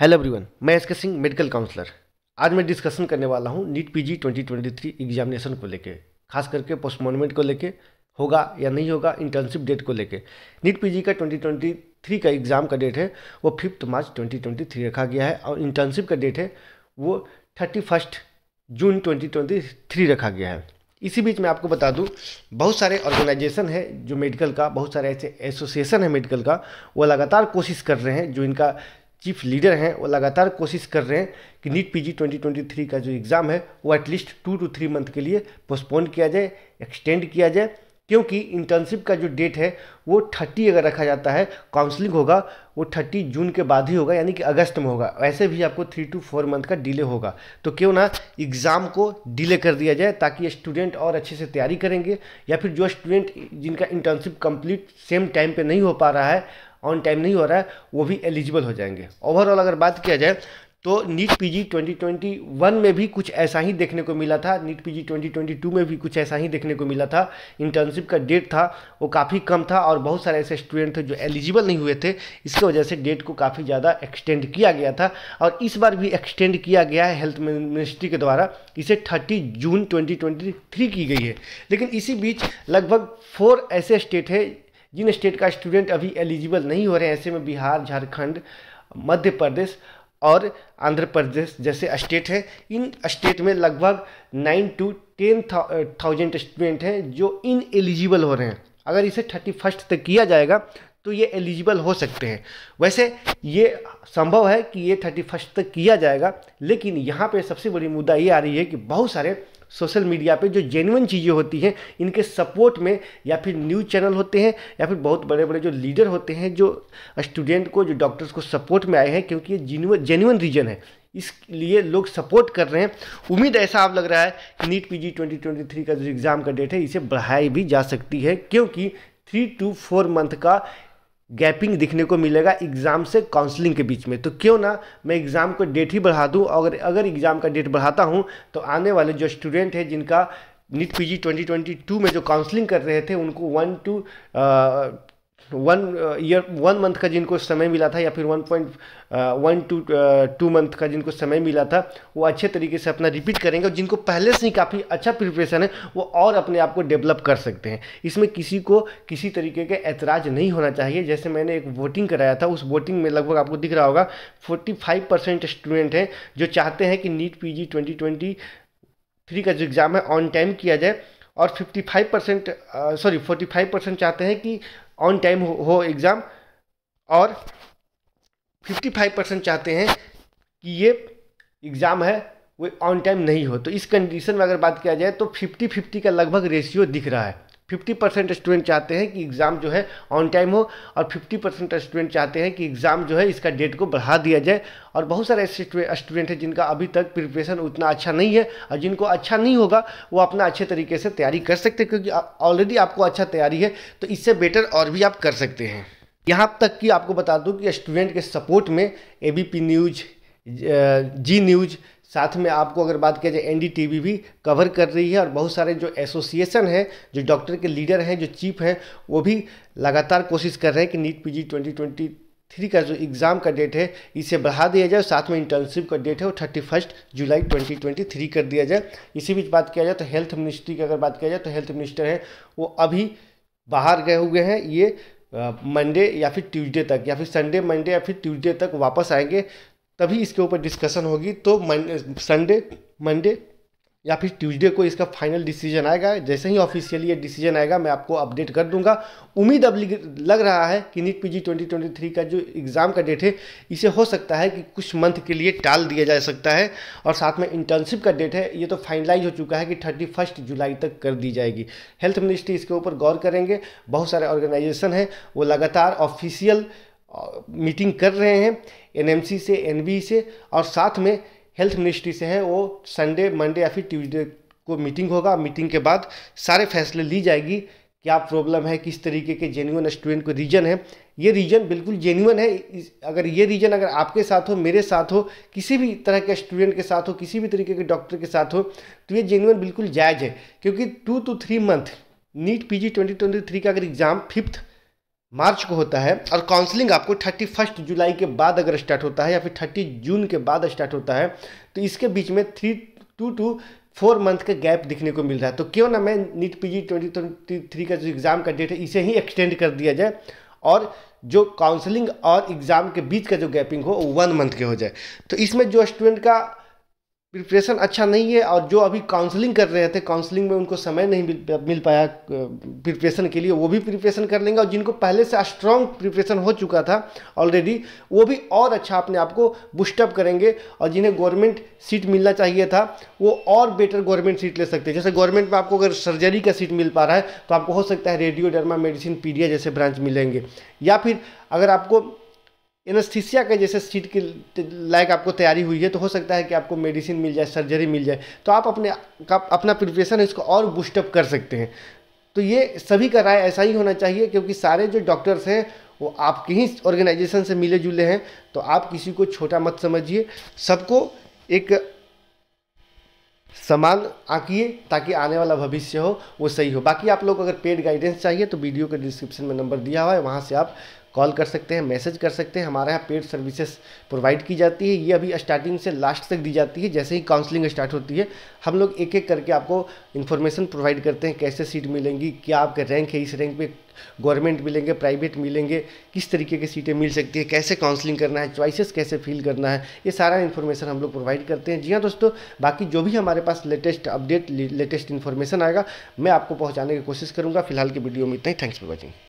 hello everyone मैं S के Singh medical counsellor आज मैं डिस्कशन करने वाला हूं नीट पीजी 2023 एग्जामिनेशन को लेके खास करके पोस्टमोनमेंट को लेके होगा या नहीं होगा इंटर्नशिप डेट को लेके नीट पीजी का 2023 का एग्ज़ाम का डेट है वो फिफ्थ मार्च 2023 रखा गया है और इंटर्नशिप का डेट है वो थर्टी जून ट्वेंटी रखा गया है इसी बीच मैं आपको बता दूं बहुत सारे ऑर्गेनाइजेशन है जो मेडिकल का बहुत सारे ऐसे एसोसिएशन है मेडिकल का वो लगातार कोशिश कर रहे हैं जो इनका चीफ लीडर हैं वो लगातार कोशिश कर रहे हैं कि नीट पीजी 2023 का जो एग्ज़ाम है वो at least two to three month के लिए पोस्टपोन किया जाए एक्सटेंड किया जाए क्योंकि इंटर्नशिप का जो डेट है वो थर्टी अगर रखा जाता है काउंसलिंग होगा वो थर्टी जून के बाद ही होगा यानी कि अगस्त में होगा वैसे भी आपको थ्री टू फोर मंथ का डिले होगा तो क्यों ना एग्ज़ाम को डिले कर दिया जाए ताकि स्टूडेंट और अच्छे से तैयारी करेंगे या फिर जो स्टूडेंट जिनका इंटर्नशिप कंप्लीट सेम टाइम पे नहीं हो पा रहा है ऑन टाइम नहीं हो रहा है वो भी एलिजिबल हो जाएंगे ओवरऑल अगर बात किया जाए तो नीट पीजी 2021 में भी कुछ ऐसा ही देखने को मिला था नीट पीजी 2022 में भी कुछ ऐसा ही देखने को मिला था इंटर्नशिप का डेट था वो काफ़ी कम था और बहुत सारे ऐसे स्टूडेंट थे जो एलिजिबल नहीं हुए थे इसकी वजह से डेट को काफ़ी ज़्यादा एक्सटेंड किया गया था और इस बार भी एक्सटेंड किया गया है हेल्थ मिनिस्ट्री के द्वारा इसे थर्टी जून ट्वेंटी की गई है लेकिन इसी बीच लगभग फोर ऐसे स्टेट है जिन स्टेट का स्टूडेंट अभी एलिजिबल नहीं हो रहे हैं ऐसे में बिहार झारखंड मध्य प्रदेश और आंध्र प्रदेश जैसे स्टेट हैं इन स्टेट में लगभग nine to ten thousand student हैं जो इन एलिजिबल हो रहे हैं अगर इसे थर्टी फर्स्ट तक किया जाएगा तो ये एलिजिबल हो सकते हैं वैसे ये संभव है कि ये थर्टी फर्स्ट तक किया जाएगा लेकिन यहाँ पे सबसे बड़ी मुद्दा ये आ रही है कि बहुत सारे सोशल मीडिया पे जो जेन्युन चीज़ें होती हैं इनके सपोर्ट में या फिर न्यूज़ चैनल होते हैं या फिर बहुत बड़े बड़े जो लीडर होते हैं जो स्टूडेंट को जो डॉक्टर्स को सपोर्ट में आए हैं क्योंकि ये जेनुअन जेनुअन रीजन है इसलिए लोग सपोर्ट कर रहे हैं उम्मीद ऐसा आप लग रहा है कि नीट पी जी का जो एग्ज़ाम का डेट है इसे बढ़ाई भी जा सकती है क्योंकि थ्री टू फोर मंथ का गैपिंग दिखने को मिलेगा एग्ज़ाम से काउंसलिंग के बीच में तो क्यों ना मैं एग्ज़ाम को डेट ही बढ़ा दूँ और अगर एग्ज़ाम का डेट बढ़ाता हूँ तो आने वाले जो स्टूडेंट हैं जिनका नीट पीजी 2022 में जो काउंसलिंग कर रहे थे उनको one to one year one month का जिनको समय मिला था या फिर one point one to two month का जिनको समय मिला था वो अच्छे तरीके से अपना रिपीट करेंगे और जिनको पहले से ही काफ़ी अच्छा प्रिपरेशन है वो और अपने आप को डेवलप कर सकते हैं इसमें किसी को किसी तरीके का एतराज़ नहीं होना चाहिए जैसे मैंने एक वोटिंग कराया था उस वोटिंग में लगभग आपको दिख रहा होगा फोर्टी फाइव परसेंट स्टूडेंट हैं जो चाहते हैं कि NEET P G twenty twenty three का जो एग्ज़ाम है ऑन टाइम किया जाए और fifty five percent sorry forty five percent चाहते हैं कि ऑन टाइम हो, एग्ज़ाम और 55 परसेंट चाहते हैं कि ये एग्ज़ाम है वो ऑन टाइम नहीं हो तो इस कंडीशन में अगर बात किया जाए तो 50-50 का लगभग रेशियो दिख रहा है फिफ्टी परसेंट स्टूडेंट चाहते हैं कि एग्ज़ाम जो है ऑन टाइम हो और फिफ्टी परसेंट स्टूडेंट चाहते हैं कि एग्ज़ाम जो है इसका डेट को बढ़ा दिया जाए और बहुत सारे ऐसे स्टूडेंट हैं जिनका अभी तक प्रिपरेशन उतना अच्छा नहीं है और जिनको अच्छा नहीं होगा वो अपना अच्छे तरीके से तैयारी कर सकते हैं क्योंकि ऑलरेडी आपको अच्छा तैयारी है तो इससे बेटर और भी आप कर सकते हैं यहाँ तक कि आपको बता दूँ कि स्टूडेंट के सपोर्ट में ए न्यूज़ जी न्यूज़ साथ में आपको अगर बात किया जाए एनडीटीवी भी कवर कर रही है और बहुत सारे जो एसोसिएशन हैं जो डॉक्टर के लीडर हैं जो चीफ हैं वो भी लगातार कोशिश कर रहे हैं कि नीट पीजी 2023 का जो एग्ज़ाम का डेट है इसे बढ़ा दिया जाए साथ में इंटर्नशिप का डेट है वो थर्टी फर्स्ट जुलाई थ्री कर दिया जाए इसी बीच बात किया जाए तो हेल्थ मिनिस्ट्री की अगर बात किया जाए तो हेल्थ मिनिस्टर हैं वो अभी बाहर गए हुए हैं ये मंडे या फिर ट्यूसडे तक या फिर संडे मंडे या फिर ट्यूसडे तक वापस आएंगे तभी इसके ऊपर डिस्कशन होगी तो संडे मंडे या फिर ट्यूसडे को इसका फाइनल डिसीजन आएगा जैसे ही ऑफिशियली ये डिसीजन आएगा मैं आपको अपडेट कर दूंगा उम्मीद अब लग रहा है कि नीट पीजी 2023 का जो एग्ज़ाम का डेट है इसे हो सकता है कि कुछ मंथ के लिए टाल दिया जा सकता है और साथ में इंटर्नशिप का डेट है ये तो फाइनलाइज हो चुका है कि थर्टी जुलाई तक कर दी जाएगी हेल्थ मिनिस्ट्री इसके ऊपर गौर करेंगे बहुत सारे ऑर्गेनाइजेशन हैं वो लगातार ऑफिशियल मीटिंग कर रहे हैं एनएमसी से एन से और साथ में हेल्थ मिनिस्ट्री से है वो संडे मंडे या फिर ट्यूजडे को मीटिंग होगा मीटिंग के बाद सारे फैसले ली जाएगी क्या प्रॉब्लम है किस तरीके के जेन्यून स्टूडेंट को रीजन है ये रीजन बिल्कुल जेन्यून है अगर ये रीजन अगर आपके साथ हो मेरे साथ हो किसी भी तरह के स्टूडेंट के साथ हो किसी भी तरीके के डॉक्टर के साथ हो तो ये जेन्यून बिल्कुल जायज़ है क्योंकि two to three month NEET PG 2023 का अगर एग्ज़ाम फिफ्थ मार्च को होता है और काउंसलिंग आपको थर्टी फर्स्ट जुलाई के बाद अगर स्टार्ट होता है या फिर थर्टी जून के बाद स्टार्ट होता है तो इसके बीच में three two to four month का गैप दिखने को मिल रहा है तो क्यों ना मैं NEET PG twenty twenty three का जो एग्ज़ाम का डेट है इसे ही एक्सटेंड कर दिया जाए और जो काउंसलिंग और एग्ज़ाम के बीच का जो गैपिंग हो वो वन मंथ के हो जाए तो इसमें जो स्टूडेंट का प्रिपरेशन अच्छा नहीं है और जो अभी काउंसलिंग कर रहे थे काउंसलिंग में उनको समय नहीं मिल मिल पाया प्रिपरेशन के लिए वो भी प्रिपरेशन कर लेंगे और जिनको पहले से स्ट्रॉन्ग प्रिपरेशन हो चुका था ऑलरेडी वो भी और अच्छा अपने आप को बुस्टअप करेंगे और जिन्हें गवर्नमेंट सीट मिलना चाहिए था वो और बेटर गवर्नमेंट सीट ले सकते हैं जैसे गवर्नमेंट में आपको अगर सर्जरी का सीट मिल पा रहा है तो आपको हो सकता है रेडियो डर्मा मेडिसिन पीडिया जैसे ब्रांच मिलेंगे या फिर अगर आपको एनस्थीसिया के जैसे सीट के लायक आपको तैयारी हुई है तो हो सकता है कि आपको मेडिसिन मिल जाए सर्जरी मिल जाए तो आप अपने अपना प्रिपरेशन इसको और बूस्टअप कर सकते हैं तो ये सभी का राय ऐसा ही होना चाहिए क्योंकि सारे जो डॉक्टर्स हैं वो आपके ही ऑर्गेनाइजेशन से मिले जुले हैं तो आप किसी को छोटा मत समझिए सबको एक समान आंकिए ताकि आने वाला भविष्य हो वो सही हो बाकी आप लोग अगर पेड गाइडेंस चाहिए तो वीडियो के डिस्क्रिप्शन में नंबर दिया हुआ है वहाँ से आप कॉल कर सकते हैं मैसेज कर सकते हैं हमारे यहाँ पेड सर्विसेज प्रोवाइड की जाती है ये अभी स्टार्टिंग से लास्ट तक दी जाती है जैसे ही काउंसलिंग स्टार्ट होती है हम लोग एक एक करके आपको इन्फॉर्मेशन प्रोवाइड करते हैं कैसे सीट मिलेंगी क्या आपका रैंक है इस रैंक पर गवर्नमेंट मिलेंगे प्राइवेट मिलेंगे किस तरीके की सीटें मिल सकती है कैसे काउंसलिंग करना है चॉइसेस कैसे फील करना है ये सारा इन्फॉर्मेशन हम लोग प्रोवाइड करते हैं जी हाँ दोस्तों बाकी जो भी हमारे पास लेटेस्ट अपडेट लेटेस्ट इन्फॉर्मेशन आएगा मैं आपको पहुँचाने की कोशिश करूँगा फिलहाल की वीडियो में इतना ही थैंक्स फॉर वॉचिंग